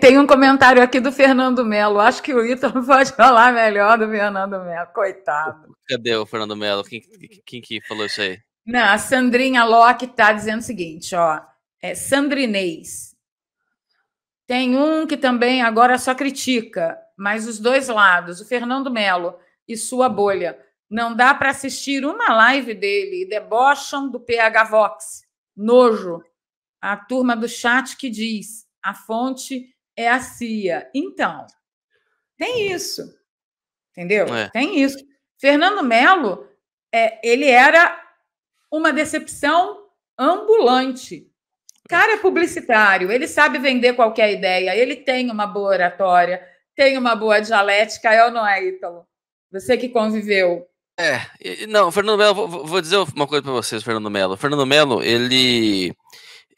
tem um comentário aqui do Fernando Melo. Acho que o Ítalo pode falar melhor do Fernando Melo, coitado. Cadê o Fernando Melo? Quem, quem que falou isso aí? Não, a Sandrinha Locke está dizendo o seguinte, ó. É Sandrinês. Tem um que também agora só critica, mas os dois lados, o Fernando Melo e sua bolha. Não dá para assistir uma live dele e debocham do PH Vox. Nojo. A turma do chat que diz: a fonte é a CIA. Então, tem isso. Entendeu? É. Tem isso. Fernando Melo, é, ele era uma decepção ambulante. Cara é publicitário, ele sabe vender qualquer ideia, ele tem uma boa oratória, tem uma boa dialética, é ou não é, Ítalo? Você que conviveu. É, não, Fernando Melo, vou, vou dizer uma coisa para vocês, Fernando Melo. Fernando Melo, ele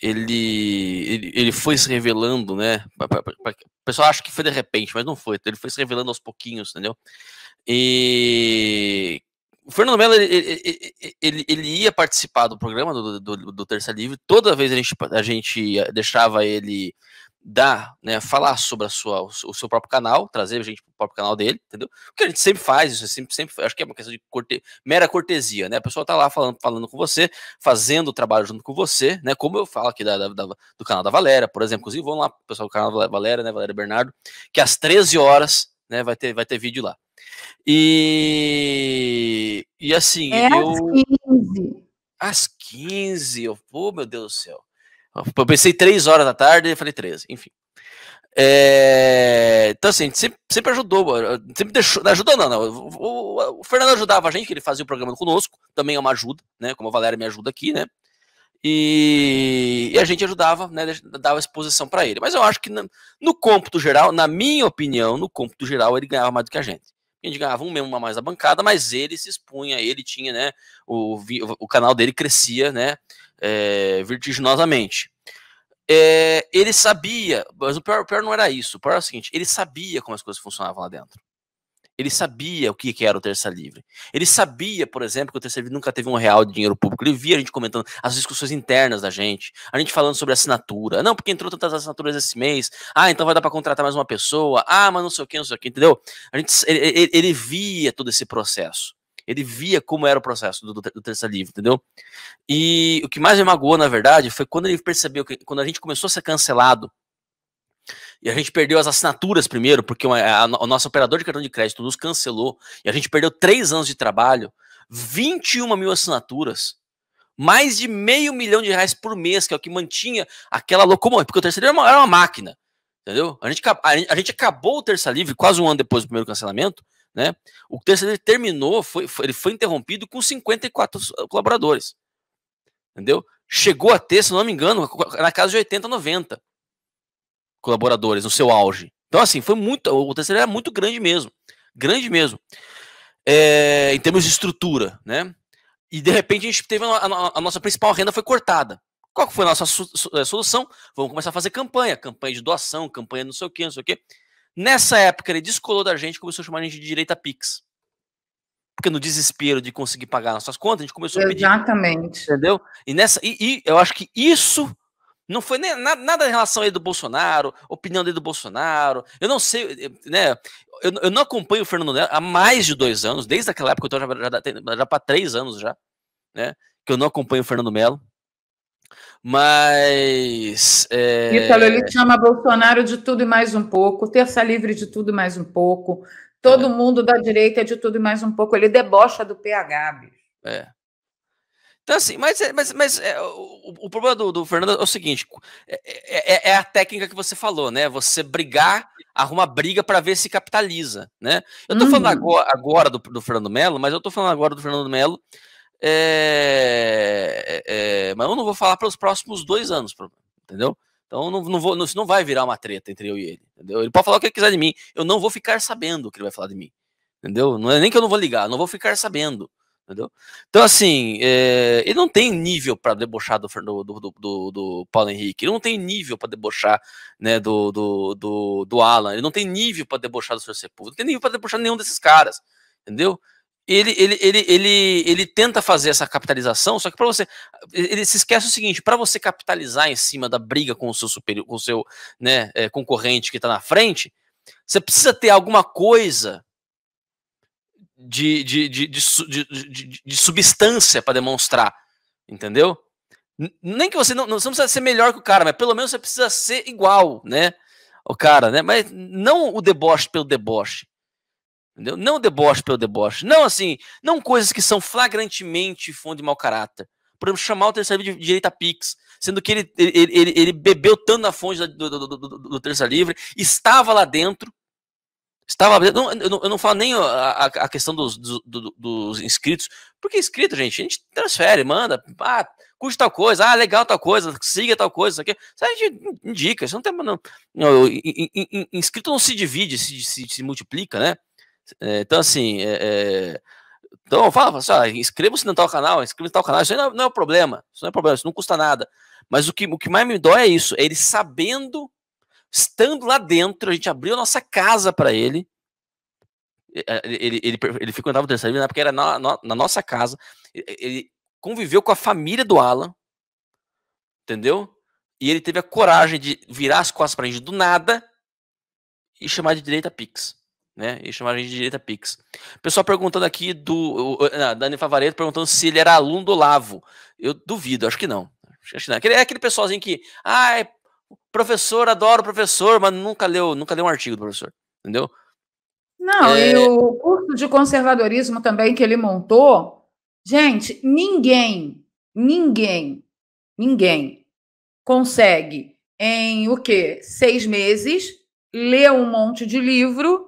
ele, ele, ele foi se revelando, né? o pessoal acha que foi de repente, mas não foi. Então ele foi se revelando aos pouquinhos, entendeu? E o Fernando Melo ele, ele, ele, ia participar do programa do, do, do Terça Livre. Toda vez a gente, a gente deixava ele dar, né, falar sobre a sua, o seu próprio canal, trazer a gente pro próprio canal dele, entendeu? Porque a gente sempre faz isso, sempre, sempre acho que é uma questão de corte, mera cortesia, né? A pessoa tá lá falando, falando com você, fazendo o trabalho junto com você, né? Como eu falo aqui da, da, da do canal da Valéria, por exemplo, inclusive, vamos lá pro pessoal do canal da Valéria, né, Valéria Bernardo, que às 13 horas, né, vai ter, vai ter vídeo lá. E, e assim, é eu... Às 15. Às 15, eu, oh, meu Deus do céu. Eu pensei 3 horas da tarde e falei 13, enfim. É... Então, assim, sempre, sempre ajudou, sempre deixou. Ajudou, não, não. O, o, Fernando ajudava a gente, que ele fazia o programa conosco, também é uma ajuda, né? Como a Valéria me ajuda aqui, né? E, e a gente ajudava, né? Dava exposição para ele. Mas eu acho que no, no cômputo geral, na minha opinião, no cômputo geral, ele ganhava mais do que a gente. A gente ganhava um mesmo mais da bancada, mas ele se expunha, ele tinha, né? O, o canal dele crescia, né? é, vertiginosamente. É, ele sabia, mas o pior, o pior não era isso. O pior era o seguinte: ele sabia como as coisas funcionavam lá dentro. Ele sabia o que, que era o Terça Livre. Ele sabia, por exemplo, que o Terça Livre nunca teve um real de dinheiro público. Ele via a gente comentando as discussões internas da gente, a gente falando sobre assinatura. Não, porque entrou tantas assinaturas esse mês. Ah, então vai dar para contratar mais uma pessoa. Ah, mas não sei o que, não sei o que, entendeu? A gente, ele, ele, ele via todo esse processo. Ele via como era o processo do, do Terça Livre, entendeu? E o que mais me magoou, na verdade, foi quando ele percebeu que quando a gente começou a ser cancelado, e a gente perdeu as assinaturas primeiro, porque a, a, o nosso operador de cartão de crédito nos cancelou, e a gente perdeu três anos de trabalho, 21 mil assinaturas, mais de meio milhão de reais por mês, que é o que mantinha aquela locomotiva, porque o terceiro era uma, era uma máquina, entendeu? A gente, a, a gente acabou o Terça Livre quase um ano depois do primeiro cancelamento, né? O terceiro terminou, foi, foi, ele foi interrompido com 54 colaboradores. Entendeu? Chegou a ter, se não me engano, na casa de 80, 90 colaboradores no seu auge. Então, assim, foi muito. O terceiro era muito grande mesmo. Grande mesmo. É, em termos de estrutura, né? E de repente a gente teve a, a, a nossa principal renda foi cortada. Qual foi a nossa é, solução? Vamos começar a fazer campanha, campanha de doação, campanha não sei o que, não sei o que. Nessa época, ele descolou da gente e começou a chamar a gente de direita Pix. Porque no desespero de conseguir pagar nossas contas, a gente começou Exatamente. a pedir. Exatamente. Entendeu? E, nessa, e, e, eu acho que isso não foi nem, nada, nada em relação aí do Bolsonaro, opinião dele do Bolsonaro. Eu não sei, né? Eu, eu não acompanho o Fernando Neto há mais de dois anos, desde aquela época, eu tô já, já, já para tá três anos já, né? Que eu não acompanho o Fernando Melo. Mas. É... Ítalo, ele chama Bolsonaro de tudo e mais um pouco, Terça Livre de tudo e mais um pouco, todo é. mundo da direita é de tudo e mais um pouco. Ele debocha do PH, bicho. É. Então, assim, mas, é, mas, mas é, o, o, problema do, do, Fernando é o seguinte: é, é, é, é, a técnica que você falou, né? Você brigar, arruma briga para ver se capitaliza, né? Eu tô uhum. falando agora, agora do, do, Fernando Melo, mas eu tô falando agora do Fernando Melo é, é, é, mas eu não vou falar para os próximos dois anos, entendeu? Então não, não vou, não, isso não vai virar uma treta entre eu e ele, entendeu? Ele pode falar o que ele quiser de mim, eu não vou ficar sabendo o que ele vai falar de mim, entendeu? Não é nem que eu não vou ligar, eu não vou ficar sabendo, entendeu? Então assim, é, ele não tem nível para debochar do, do, do, do, do Paulo Henrique, ele não tem nível para debochar né, do, do, do, do Alan, ele não tem nível para debochar do Sr. Sepulveda, não tem nível para debochar nenhum desses caras, entendeu? ele, ele, ele, ele, ele tenta fazer essa capitalização, só que para você. Ele se esquece o seguinte: para você capitalizar em cima da briga com o seu superior, com o seu né, é, concorrente que está na frente, você precisa ter alguma coisa de, de, de, de, de, de substância para demonstrar. Entendeu? Nem que você não, não, você não precisa ser melhor que o cara, mas pelo menos você precisa ser igual, né? O cara, né? Mas não o deboche pelo deboche. Entendeu? Não deboche pelo deboche. Não assim, não coisas que são flagrantemente fundo de mau caráter. Por exemplo, chamar o terceiro livre de direita Pix, sendo que ele, ele, ele, ele bebeu tanto na fonte do, do, do, do, do terça livre, estava lá dentro. Estava eu não, eu não, eu não falo nem a, a questão dos, dos, dos, inscritos, porque inscrito, gente, a gente transfere, manda, ah, curte tal coisa, ah, legal tal coisa, siga tal coisa, isso aqui. Isso a gente indica, isso não tem. Não, não, inscrito não se divide, se, se, se multiplica, né? É, então, assim, é, então fala, fala assim, inscreva-se no tal canal, inscreva-se no tal canal, isso não, não é um problema, isso não é problema, isso não custa nada. Mas o que, o que mais me dói é isso, é ele sabendo, estando lá dentro, a gente abriu a nossa casa para ele, ele, ele, ele, ele frequentava o terceiro porque era na, na, na nossa casa, ele conviveu com a família do Alan, entendeu? E ele teve a coragem de virar as costas pra gente do nada e chamar de direita Pix né? E chamaram a gente de direita Pix. Pessoal perguntando aqui do. Uh, Dani Favareto perguntando se ele era aluno do Lavo. Eu duvido, acho que não. Acho que não. Aquele, é aquele pessoalzinho que. Ai, professor, adoro professor, mas nunca leu, nunca leu um artigo do professor. Entendeu? Não, é... e o curso de conservadorismo também que ele montou, gente, ninguém, ninguém, ninguém consegue em o quê? Seis meses, ler um monte de livro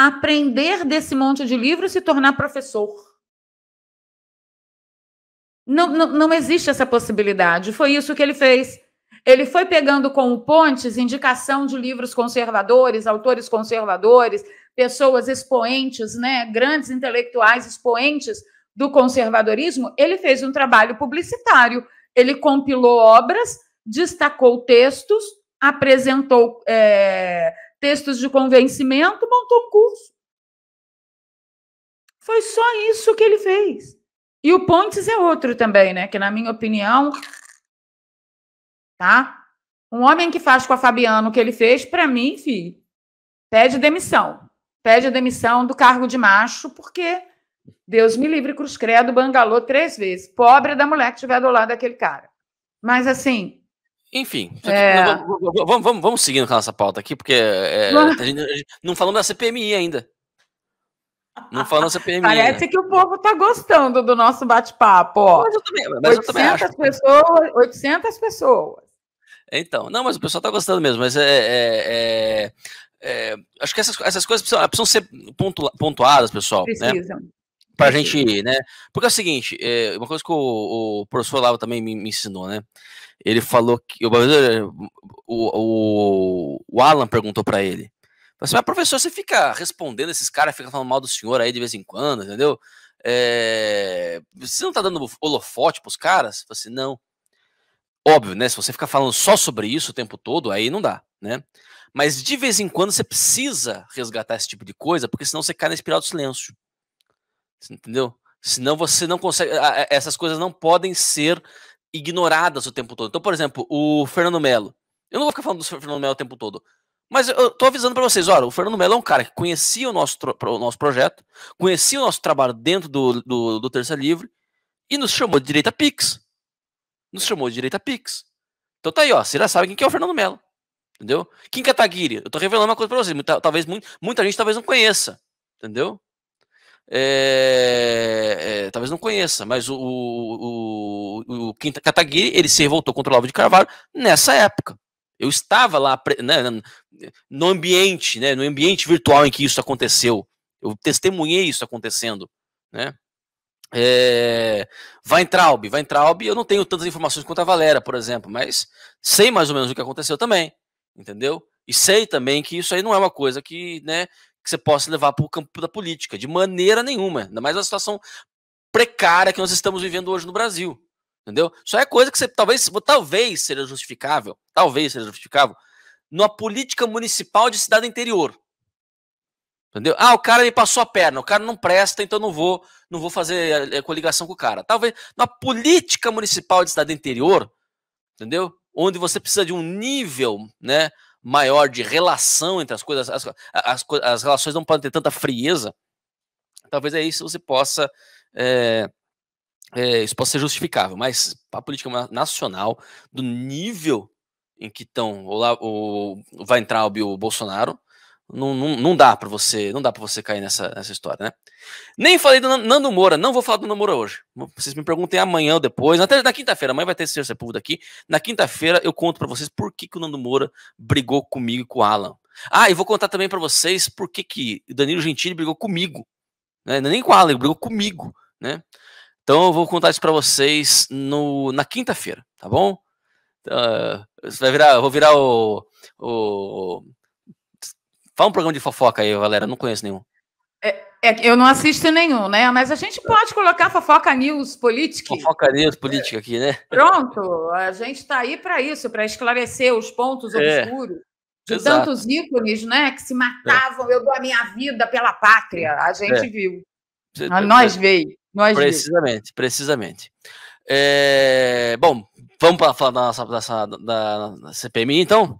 aprender desse monte de livros e se tornar professor. Não, não, não existe essa possibilidade. Foi isso que ele fez. Ele foi pegando com o Pontes indicação de livros conservadores, autores conservadores, pessoas expoentes, né, grandes intelectuais expoentes do conservadorismo. Ele fez um trabalho publicitário. Ele compilou obras, destacou textos, apresentou é, textos de convencimento, montou um curso. Foi só isso que ele fez. E o Pontes é outro também, né? Que, na minha opinião, tá? Um homem que faz com a Fabiano o que ele fez, para mim, filho, pede demissão. Pede a demissão do cargo de macho, porque Deus me livre, Cruz Credo, bangalô três vezes. Pobre da mulher que estiver do lado daquele cara. Mas, assim, enfim, é... vamos, vamos, vamos, vamos, seguindo com a nossa pauta aqui, porque é, é a gente, não falando da CPMI ainda. Não falando CPMI. Parece né? que o povo está gostando do nosso bate-papo. Mas eu também, mas 800 eu também acho. Pessoas, 800 pessoas. Então, não, mas o pessoal está gostando mesmo, mas é é, é... é acho que essas, essas coisas precisam, precisam ser pontuadas, pessoal. Né? Precisam. Né? pra gente, né? Porque é o seguinte, é, uma coisa que o, o professor Lava também me, me, ensinou, né? Ele falou que o, o, o Alan perguntou para ele. Mas, assim, mas professor, você fica respondendo esses caras, fica falando mal do senhor aí de vez em quando, entendeu? É, você não tá dando holofote pros caras? Você assim, não. Óbvio, né? Se você ficar falando só sobre isso o tempo todo, aí não dá, né? Mas de vez em quando você precisa resgatar esse tipo de coisa, porque senão você cai na espiral do silêncio. Entendeu? Senão você não consegue. Essas coisas não podem ser ignoradas o tempo todo. Então, por exemplo, o Fernando Melo. Eu não vou ficar falando do Fernando Melo o tempo todo. Mas eu tô avisando para vocês, olha, o Fernando Melo é um cara que conhecia o nosso, o nosso projeto, conhecia o nosso trabalho dentro do, do, do Terça Livre e nos chamou de direita Pix. Nos chamou de direita Pix. Então tá aí, ó, você já sabe quem que é o Fernando Melo. Entendeu? Kim Kataguiri, eu tô revelando uma coisa pra vocês, muita, talvez muita gente talvez não conheça, entendeu? é, é, talvez não conheça, mas o, o, o, o Kataguiri ele se revoltou contra o Olavo de Carvalho nessa época. Eu estava lá né, no ambiente, né, no ambiente virtual em que isso aconteceu. Eu testemunhei isso acontecendo, né? É, Weintraub, Weintraub, eu não tenho tantas informações quanto a Valera, por exemplo, mas sei mais ou menos o que aconteceu também, entendeu? E sei também que isso aí não é uma coisa que, né, que você possa levar para o campo da política, de maneira nenhuma. Ainda mais na situação precária que nós estamos vivendo hoje no Brasil. Entendeu? Só é coisa que você talvez, talvez seja justificável, talvez seja justificável, numa política municipal de cidade interior. Entendeu? Ah, o cara me passou a perna, o cara não presta, então não vou, não vou fazer eh, eh, coligação com o cara. Talvez na política municipal de cidade interior, entendeu? Onde você precisa de um nível, né, maior de relação entre as coisas, as, as, as relações não podem ter tanta frieza, talvez é isso você possa. É, é, isso possa ser justificável, mas a política nacional, do nível em que estão, o lá, vai entrar o Bolsonaro, não, não, não dá para você, não dá para você cair nessa, nessa história, né? Nem falei do Nando Moura, não vou falar do Nando Moura hoje. Vocês me perguntem amanhã ou depois, até na quinta-feira, amanhã vai ter esse Sepúlveda aqui. Na quinta-feira eu conto para vocês por que, que o Nando Moura brigou comigo e com o Alan. Ah, e vou contar também para vocês por que, que o Danilo Gentili brigou comigo. Né? É nem com o Alan, ele brigou comigo, né? Então eu vou contar isso para vocês no, na quinta-feira, tá bom? Uh, vai virar, eu vou virar o, o Fala um programa de fofoca aí, galera. não conheço nenhum. É, é, eu não assisto nenhum, né? Mas a gente pode colocar fofoca news política. Fofoca news política aqui, né? Pronto, a gente está aí para isso, para esclarecer os pontos é, obscuros de exato. tantos ícones, né? Que se matavam, eu dou a minha vida pela pátria. A gente é. viu. Ah, nós veio. Nós precisamente, precisamente. É, bom, vamos para falar da, da, da, da CPMI, então?